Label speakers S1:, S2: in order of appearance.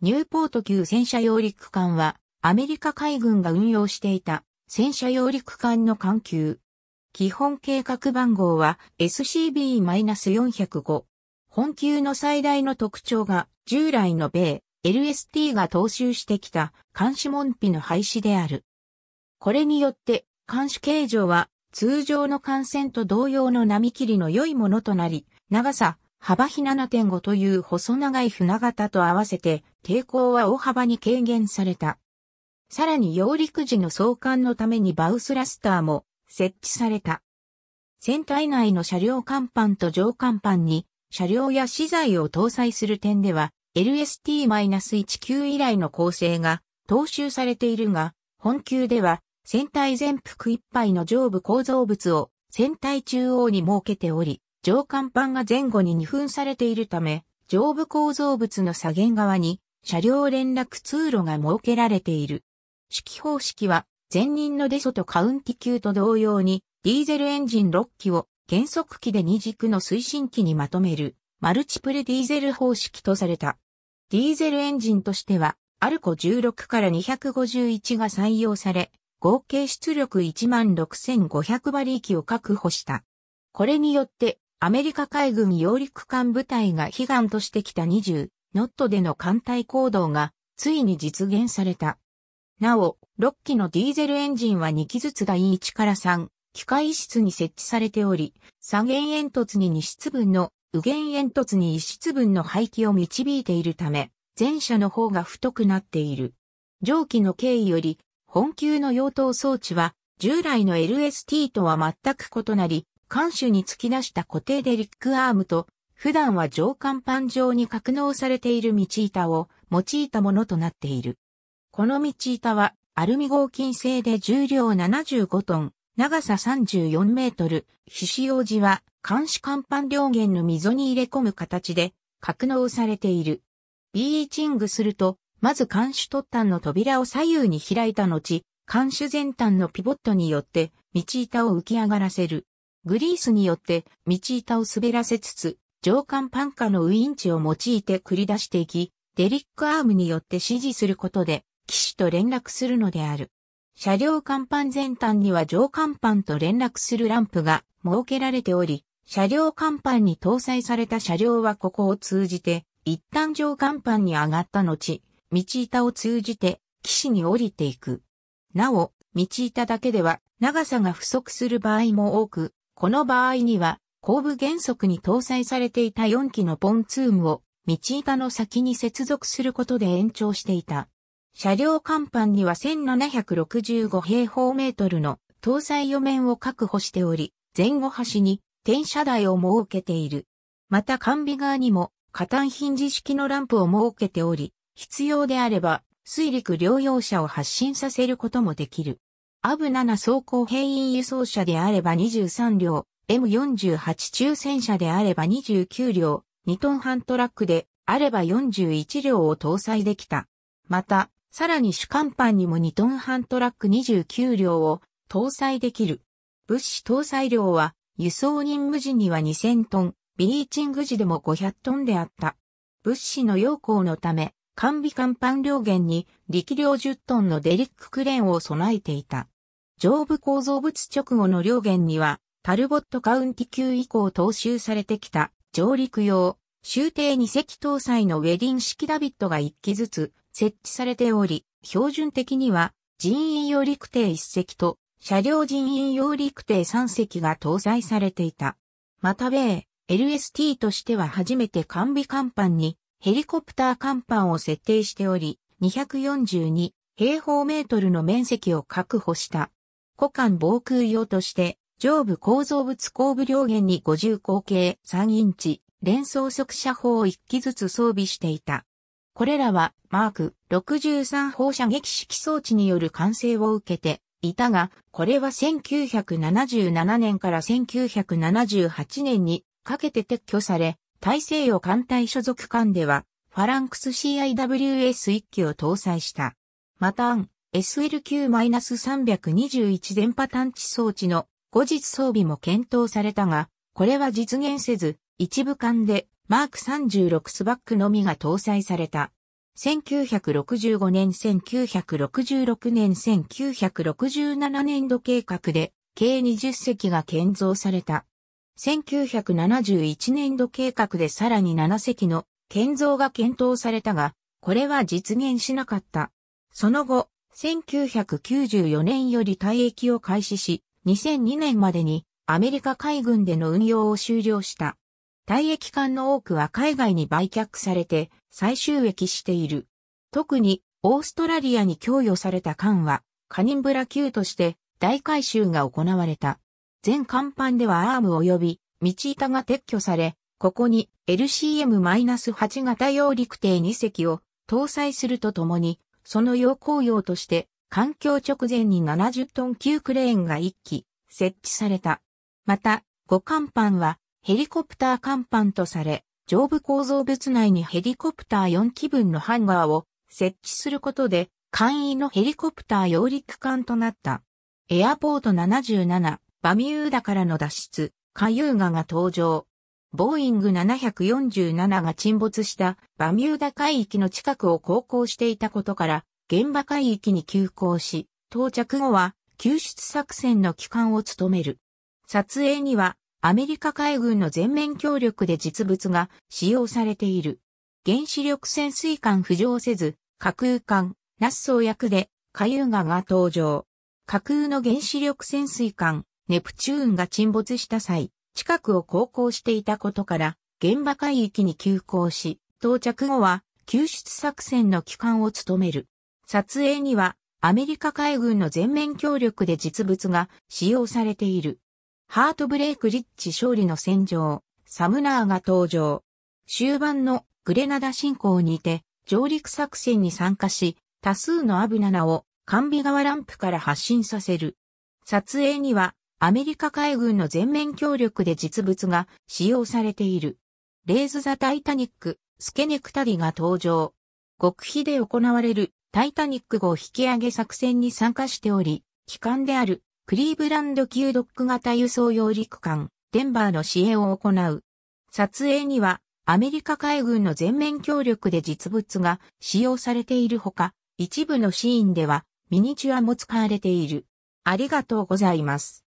S1: ニューポート級戦車揚陸艦は、アメリカ海軍が運用していた戦車揚陸艦の艦級。基本計画番号は SCB-405。本級の最大の特徴が、従来の米、LST が踏襲してきた監視門扉の廃止である。これによって、監視形状は、通常の艦船と同様の波切りの良いものとなり、長さ、幅比7.5という細長い船型と合わせて抵抗は大幅に軽減された。さらに揚陸時の送還のためにバウスラスターも設置された。船体内の車両甲板と上甲板に車両や資材を搭載する点では LST-19 以来の構成が踏襲されているが、本級では船体全幅いっぱいの上部構造物を船体中央に設けており、上甲板が前後に2分されているため、上部構造物の左舷側に車両連絡通路が設けられている。式方式は前任のデソとカウンティ級と同様にディーゼルエンジン6機を減速機で二軸の推進機にまとめるマルチプルディーゼル方式とされた。ディーゼルエンジンとしてはアルコ16から251が採用され、合計出力16,500馬力を確保した。これによってアメリカ海軍揚陸艦部隊が悲願としてきた20ノットでの艦隊行動がついに実現された。なお、6機のディーゼルエンジンは2機ずつ e 1から3、機械室に設置されており、三元煙突に2室分の、右元煙突に1室分の排気を導いているため、前者の方が太くなっている。上記の経緯より、本級の用途装置は、従来の LST とは全く異なり、艦首に突き出した固定でリックアームと普段は上甲板上に格納されている道板を用いたものとなっている。この道板はアルミ合金製で重量75トン、長さ34メートル、皮脂用地は監視甲板両弦の溝に入れ込む形で格納されている。ビーチングすると、まず監視突端の扉を左右に開いた後、監視前端のピボットによって道板を浮き上がらせる。グリースによって道板を滑らせつつ、上官パンカのウインチを用いて繰り出していき、デリックアームによって指示することで、騎士と連絡するのである。車両甲板全端には上甲板と連絡するランプが設けられており、車両甲板に搭載された車両はここを通じて、一旦上甲板に上がった後、道板を通じて、岸に降りていく。なお、道板だけでは長さが不足する場合も多く、この場合には後部原則に搭載されていた4機のポンツームを道板の先に接続することで延長していた。車両甲板には1765平方メートルの搭載余面を確保しており、前後端に転車台を設けている。また管備側にも加担ヒンジ式のランプを設けており、必要であれば水陸両用車を発進させることもできる。アブ7走行兵員輸送車であれば23両、M48 中戦車であれば29両、2トン半トラックであれば41両を搭載できた。また、さらに主幹板にも2トン半トラック29両を搭載できる。物資搭載量は輸送任務時には2000トン、ビーチング時でも500トンであった。物資の要項のため、完備甲板両舷に力量10トンのデリッククレーンを備えていた。上部構造物直後の両舷にはタルボットカウンティ級以降踏襲されてきた上陸用、終艇2隻搭載のウェディン式ダビットが1機ずつ設置されており、標準的には人員用陸艇1隻と車両人員用陸艇3隻が搭載されていた。また米 LST としては初めて完備甲板にヘリコプター甲板を設定しており、242平方メートルの面積を確保した。股間防空用として上部構造物後部両弦に50口径3インチ連装速射砲を1機ずつ装備していた。これらはマーク63放射撃式装置による完成を受けていたが、これは1977年から1978年にかけて撤去され、大西洋艦隊所属艦ではファランクス CIWS1 機を搭載した。また、s l q 3 2 1電波探知装置の後日装備も検討されたが、これは実現せず、一部間でマーク36スバックのみが搭載された。1965年、1966年、1967年度計画で計20隻が建造された。1971年度計画でさらに7隻の建造が検討されたが、これは実現しなかった。その後、1994年より退役を開始し、2002年までにアメリカ海軍での運用を終了した。退役艦の多くは海外に売却されて再収益している。特にオーストラリアに供与された艦はカニンブラ級として大改修が行われた。全甲板ではアーム及び道板が撤去され、ここに LCM-8 型揚陸艇2隻を搭載するとともに、その要項用として環境直前に70トン級クレーンが1機設置された。また、5甲板はヘリコプター甲板とされ、上部構造物内にヘリコプター4機分のハンガーを設置することで、簡易のヘリコプター揚陸艦となった。エアポート77、バミューダからの脱出、カユーガが登場。ボーイング747が沈没したバミューダ海域の近くを航行していたことから、現場海域に急行し、到着後は救出作戦の機関を務める。撮影にはアメリカ海軍の全面協力で実物が使用されている。原子力潜水艦浮上せず、架空艦、ナッソー役で、ユーガが登場。架空の原子力潜水艦、ネプチューンが沈没した際、近くを航行していたことから、現場海域に急行し、到着後は救出作戦の機関を務める。撮影にはアメリカ海軍の全面協力で実物が使用されている。ハートブレイクリッチ勝利の戦場、サムナーが登場。終盤のグレナダ侵攻にて上陸作戦に参加し、多数のアブナナをカビ側ランプから発進させる。撮影にはアメリカ海軍の全面協力で実物が使用されている。レーズ・ザ・タイタニック、スケネクタディが登場。極秘で行われるタイタニック号引き上げ作戦に参加しており、機関であるクリーブランド級ドック型輸送用陸艦、デンバーの支援を行う。撮影にはアメリカ海軍の全面協力で実物が使用されているほか、一部のシーンではミニチュアも使われている。ありがとうございます。